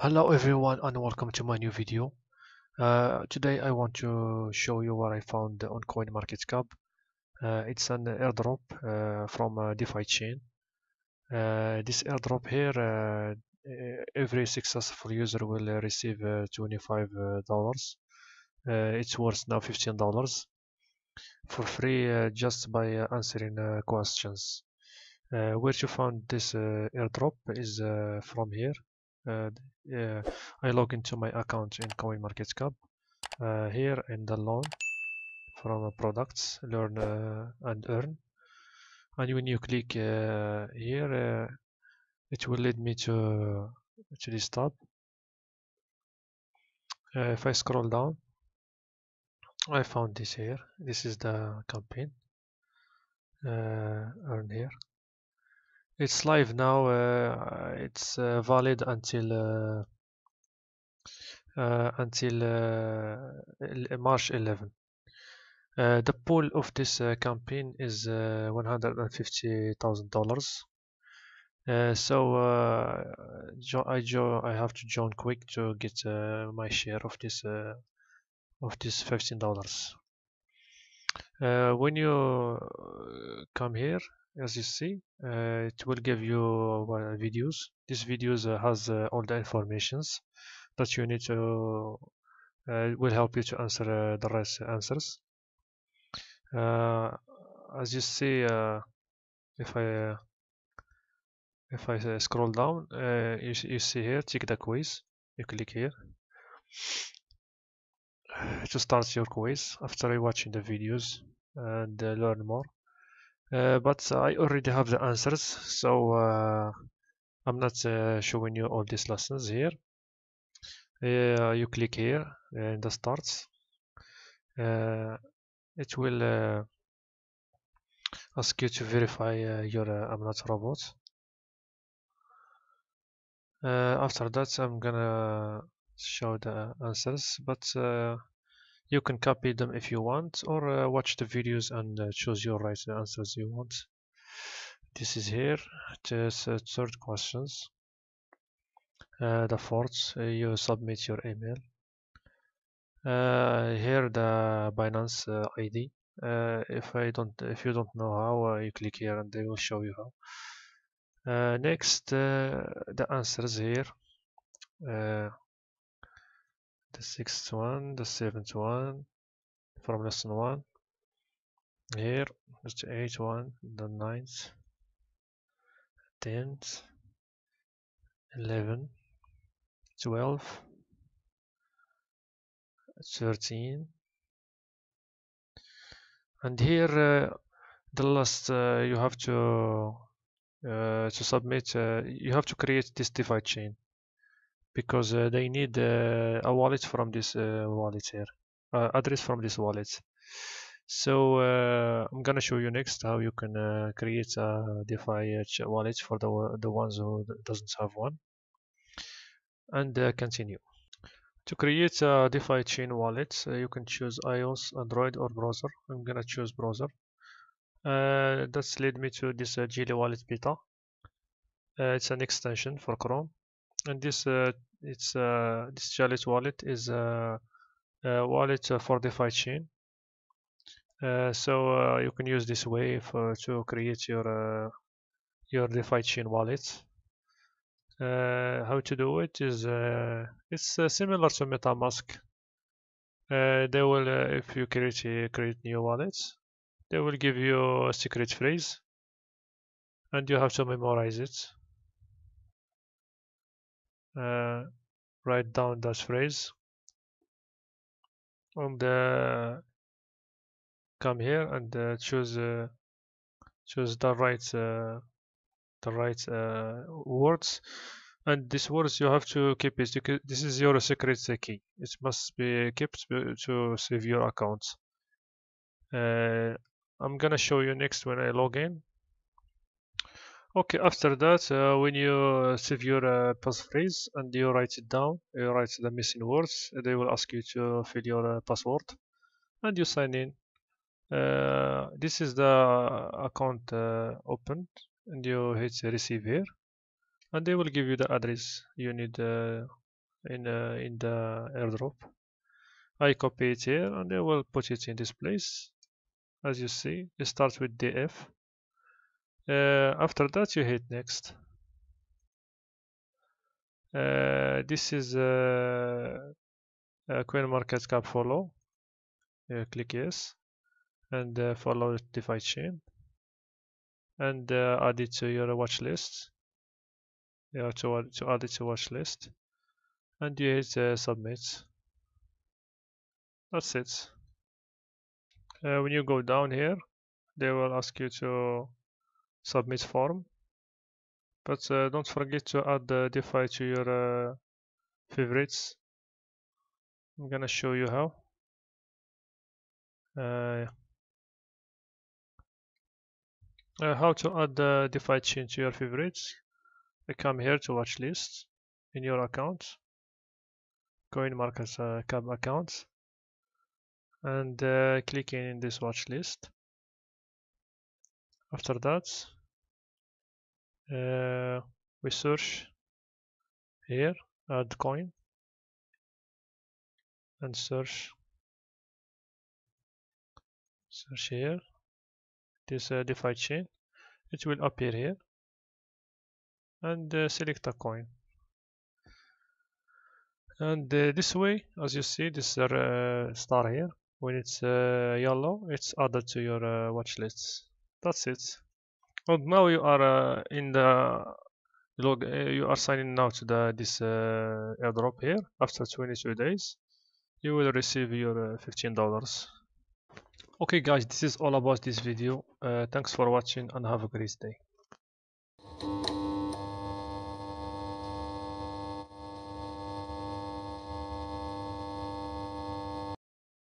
hello everyone and welcome to my new video uh, today I want to show you what I found on CoinMarketCap uh, it's an airdrop uh, from a uh, DeFi chain uh, this airdrop here uh, every successful user will receive $25 it's worth now $15 for free just by answering questions where you found this airdrop is from here uh, uh, I log into my account in CoinMarketCap uh, here in the loan from products learn uh, and earn and when you click uh, here uh, it will lead me to to this tab if I scroll down I found this here this is the campaign earn here it's live now uh, it's uh, valid until uh, uh until uh, March 11 uh, the pool of this campaign is $150,000 so I, jo I have to join quick to get my share of this of this $15 when you come here as you see uh, it will give you uh, videos this videos uh, has uh, all the informations that you need to uh, will help you to answer uh, the right answers as you see if I if I scroll down you, you see here take the quiz you click here to start your quiz after watching the videos and learn more uh, but I already have the answers so uh, I'm not uh, showing you all these lessons here uh, you click here uh, in the starts uh, it will ask you to verify your I'm not robot after that I'm gonna show the answers but you can copy them if you want or uh, watch the videos and uh, choose your right answers you want. This is here, Just uh, third questions. the fourth, you submit your email. here the Binance ID. if I don't, if you don't know how, you click here and they will show you how. Uh, next uh, the answers here uh, the sixth one, the seventh one, from lesson one. Here, the eighth one, the ninth, tenth, eleven, twelve, thirteen, and here uh, the last uh, you have to uh, to submit uh, you have to create this divide chain because uh, they need uh, a wallet from this uh, wallet here, address from this wallet. So I'm gonna show you next how you can create a DeFi wallet for the the ones who doesn't have one. And continue. To create a DeFi chain wallet, you can choose iOS, Android, or browser. I'm gonna choose browser. Uh, that's led me to this uh, Wallet beta. Uh, it's an extension for Chrome and this uh, it's uh, this Jalit wallet is a, uh, a wallet for DeFi chain. so you can use this way for, to create your your DeFi chain wallet. how to do it is it's similar to MetaMask. Uh, they will uh, if you create uh, create new wallets they will give you a secret phrase and you have to memorize it uh, write down that phrase and uh, come here and uh, choose uh, choose the right uh, the right uh, words and these words you have to keep it this is your secret key it must be kept to save your account I'm gonna show you next when I log in Okay, after that, uh, when you uh, save your uh, passphrase and you write it down, you write the missing words, they will ask you to fill your uh, password and you sign in. Uh, this is the account uh, opened and you hit receive here and they will give you the address you need in, in the airdrop. I copy it here and they will put it in this place. As you see, it starts with DF uh, after that you hit next. Uh, this is uh, coin market cap follow. You uh, click yes and uh, follow the DeFi chain and uh, add it to your watch list. Yeah, to, add, to add it to watch list and you hit submit. That's it. when you go down here, they will ask you to submit form. But uh, don't forget to add the DeFi to your uh, favorites. I'm gonna show you how. Uh, uh how to add the DeFi chain to your favorites. I come here to watch list in your account, coin account, and uh, clicking in this watch list. After that, uh, we search here add coin and search search here this uh, defi chain it will appear here and uh, select a coin and uh, this way as you see this uh, star here when it's uh, yellow it's added to your uh, watch list that's it well, now you are uh, in the log uh, you are signing now to the this uh, airdrop here after 22 days you will receive your uh, 15 dollars okay guys this is all about this video uh, thanks for watching and have a great day